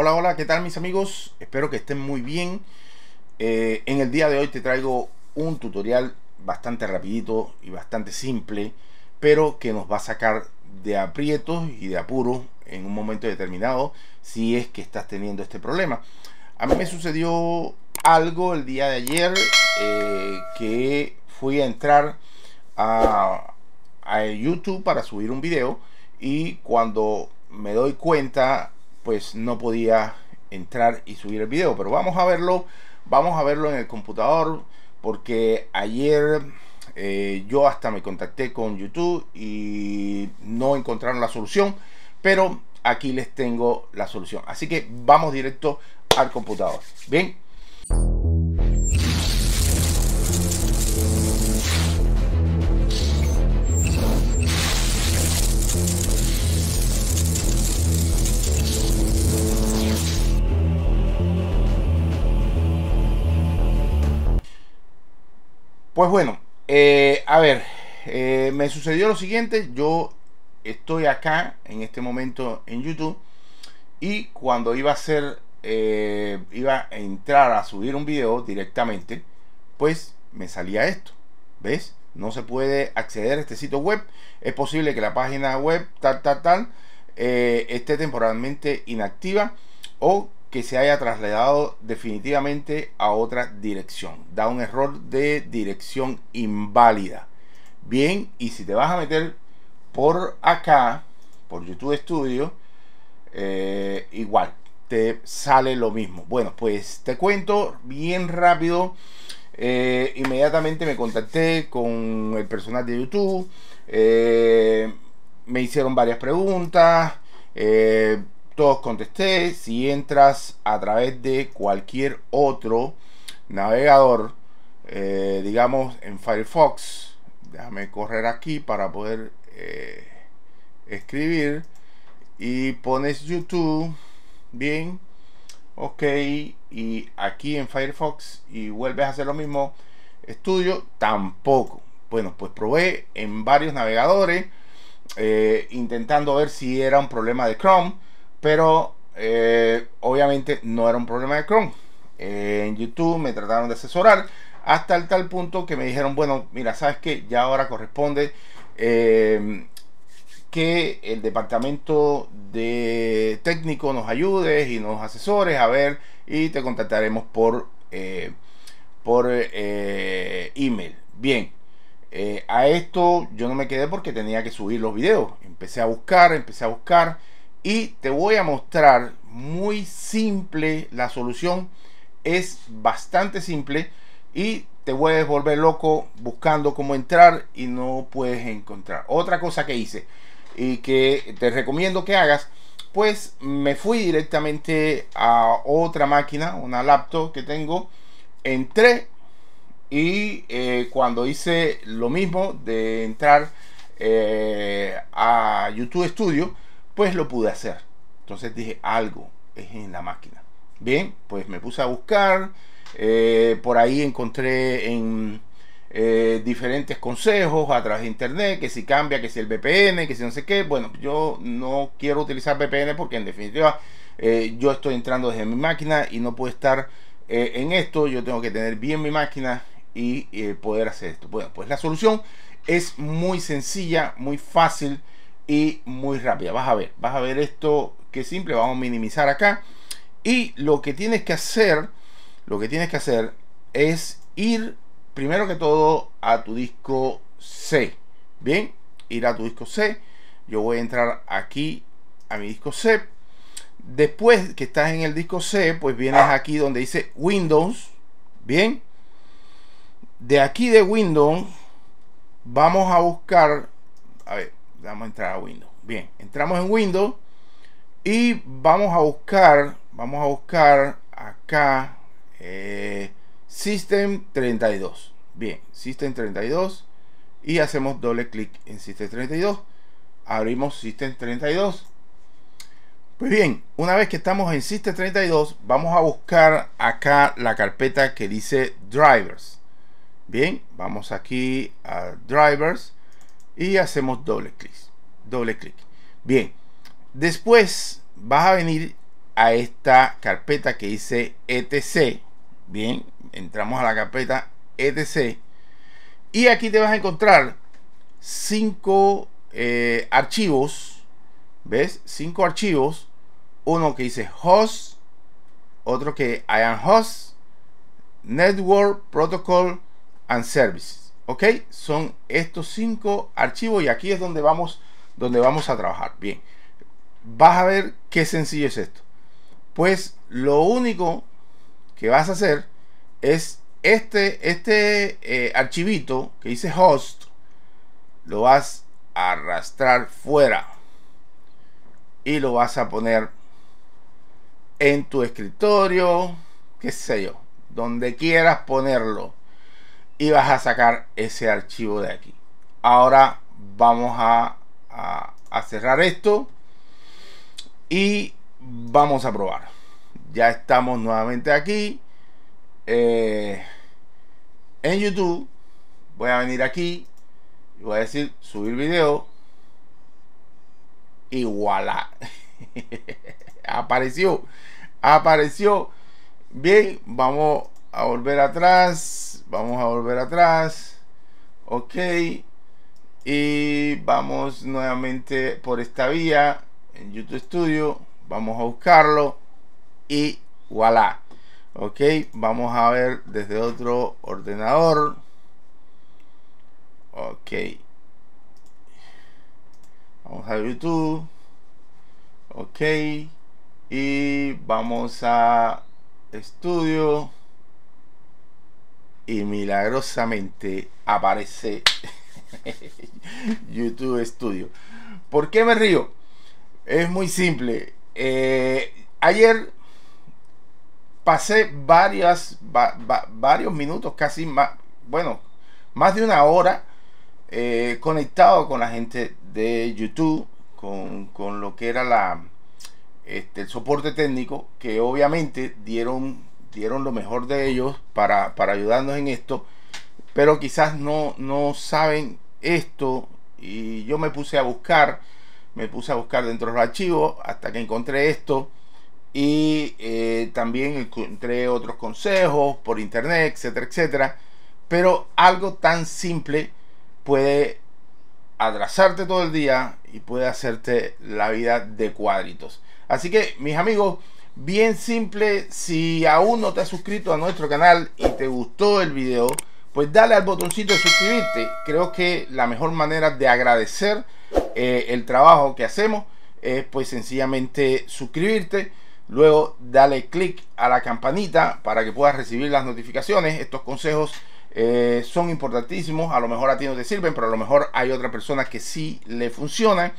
Hola, hola, ¿qué tal mis amigos? Espero que estén muy bien. Eh, en el día de hoy te traigo un tutorial bastante rapidito y bastante simple, pero que nos va a sacar de aprietos y de apuro en un momento determinado si es que estás teniendo este problema. A mí me sucedió algo el día de ayer eh, que fui a entrar a, a YouTube para subir un video y cuando me doy cuenta pues no podía entrar y subir el video. Pero vamos a verlo, vamos a verlo en el computador, porque ayer eh, yo hasta me contacté con YouTube y no encontraron la solución, pero aquí les tengo la solución. Así que vamos directo al computador. Bien. Pues bueno, eh, a ver, eh, me sucedió lo siguiente, yo estoy acá en este momento en YouTube y cuando iba a hacer, eh, iba a entrar a subir un video directamente, pues me salía esto, ¿ves? No se puede acceder a este sitio web, es posible que la página web tal, tal, tal, esté temporalmente inactiva o que se haya trasladado definitivamente a otra dirección. Da un error de dirección inválida. Bien, y si te vas a meter por acá, por YouTube Studio, eh, igual, te sale lo mismo. Bueno, pues te cuento bien rápido. Eh, inmediatamente me contacté con el personal de YouTube. Eh, me hicieron varias preguntas contesté. Si entras a través de cualquier otro navegador, eh, digamos en Firefox, déjame correr aquí para poder eh, escribir y pones YouTube, bien, ok, y aquí en Firefox y vuelves a hacer lo mismo, estudio tampoco. Bueno, pues probé en varios navegadores eh, intentando ver si era un problema de Chrome pero eh, obviamente no era un problema de Chrome. Eh, en YouTube me trataron de asesorar hasta el tal punto que me dijeron, bueno, mira, sabes que ya ahora corresponde eh, que el departamento de técnico nos ayude y nos asesores a ver y te contactaremos por, por email. Bien, a esto yo no me quedé porque tenía que subir los videos. Empecé a buscar, empecé a buscar y te voy a mostrar muy simple la solución es bastante simple y te puedes volver loco buscando cómo entrar y no puedes encontrar otra cosa que hice y que te recomiendo que hagas pues me fui directamente a otra máquina una laptop que tengo entré y eh, cuando hice lo mismo de entrar eh, a youtube studio pues lo pude hacer. Entonces dije, algo es en la máquina. Bien, pues me puse a buscar. Eh, por ahí encontré en eh, diferentes consejos a través de internet, que si cambia, que si el VPN, que si no sé qué. Bueno, yo no quiero utilizar VPN porque en definitiva eh, yo estoy entrando desde mi máquina y no puedo estar en esto. Yo tengo que tener bien mi máquina y poder hacer esto. Bueno, pues la solución es muy sencilla, muy fácil y muy rápida. Vas a ver, vas a ver esto que simple, vamos a minimizar acá. Y lo que tienes que hacer, lo que tienes que hacer es ir primero que todo a tu disco C. Bien, ir a tu disco C. Yo voy a entrar aquí a mi disco C. Después que estás en el disco C, pues vienes aquí donde dice Windows. Bien. De aquí de Windows vamos a buscar, a ver, Vamos a entrar a Windows. Bien, entramos en Windows y vamos a buscar, vamos a buscar acá eh, System 32. Bien, System 32 y hacemos doble clic en System 32. Abrimos System 32. Pues bien, una vez que estamos en System 32, vamos a buscar acá la carpeta que dice Drivers. Bien, vamos aquí a Drivers y hacemos doble clic. Doble clic. Bien, después vas a venir a esta carpeta que dice etc. Bien, entramos a la carpeta etc. Y aquí te vas a encontrar cinco eh, archivos. ¿Ves? Cinco archivos. Uno que dice host, otro que I am host, network, protocol and services ok son estos cinco archivos y aquí es donde vamos donde vamos a trabajar bien vas a ver qué sencillo es esto pues lo único que vas a hacer es este este eh, archivito que dice host lo vas a arrastrar fuera y lo vas a poner en tu escritorio qué sé yo donde quieras ponerlo y vas a sacar ese archivo de aquí ahora vamos a, cerrar esto y vamos a probar ya estamos nuevamente aquí eh, en youtube voy a venir aquí y voy a decir subir video y voilà apareció apareció bien vamos a volver atrás, vamos a volver atrás, ok, y vamos nuevamente por esta vía en YouTube Studio, vamos a buscarlo y voilà, ok, vamos a ver desde otro ordenador, ok, vamos a YouTube, ok, y vamos a estudio y milagrosamente aparece YouTube Studio. ¿Por qué me río? Es muy simple. Eh, ayer pasé varios minutos, casi más, bueno, más de una hora eh, conectado con la gente de YouTube, con, lo que era la, este, el soporte técnico, que obviamente dieron dieron lo mejor de ellos para, para ayudarnos en esto, pero quizás no, no saben esto y yo me puse a buscar, me puse a buscar dentro de los archivos hasta que encontré esto y eh, también encontré otros consejos por internet, etcétera, etcétera. Pero algo tan simple puede atrasarte todo el día y puede hacerte la vida de cuadritos. Así que mis amigos, Bien simple, si aún no te has suscrito a nuestro canal y te gustó el video, pues dale al botoncito de suscribirte. Creo que la mejor manera de agradecer eh, el trabajo que hacemos es pues sencillamente suscribirte. Luego dale click a la campanita para que puedas recibir las notificaciones. Estos consejos eh, son importantísimos. A lo mejor a ti no te sirven, pero a lo mejor hay otra persona que sí le funciona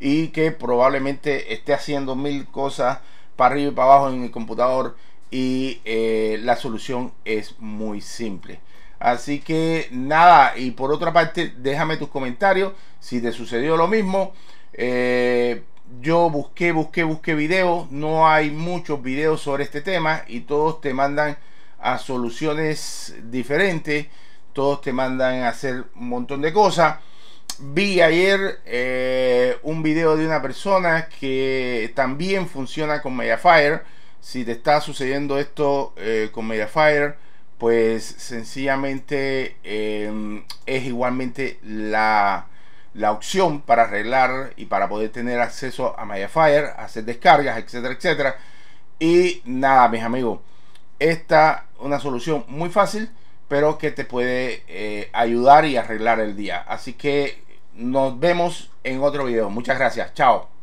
y que probablemente esté haciendo mil cosas para arriba y para abajo en el computador y eh, la solución es muy simple. Así que nada, y por otra parte, déjame tus comentarios si te sucedió lo mismo. Eh, yo busqué, busqué, busqué videos, no hay muchos videos sobre este tema y todos te mandan a soluciones diferentes, todos te mandan a hacer un montón de cosas. Vi ayer eh, un video de una persona que también funciona con Mediafire. Si te está sucediendo esto eh, con Mediafire, pues sencillamente em, es igualmente la, opción para arreglar y para poder tener acceso a Mediafire, hacer descargas, etcétera, etcétera. Y nada, mis amigos, esta una solución muy fácil, pero que te puede eh, ayudar y arreglar el día. Así que nos vemos en otro video. Muchas gracias. Chao.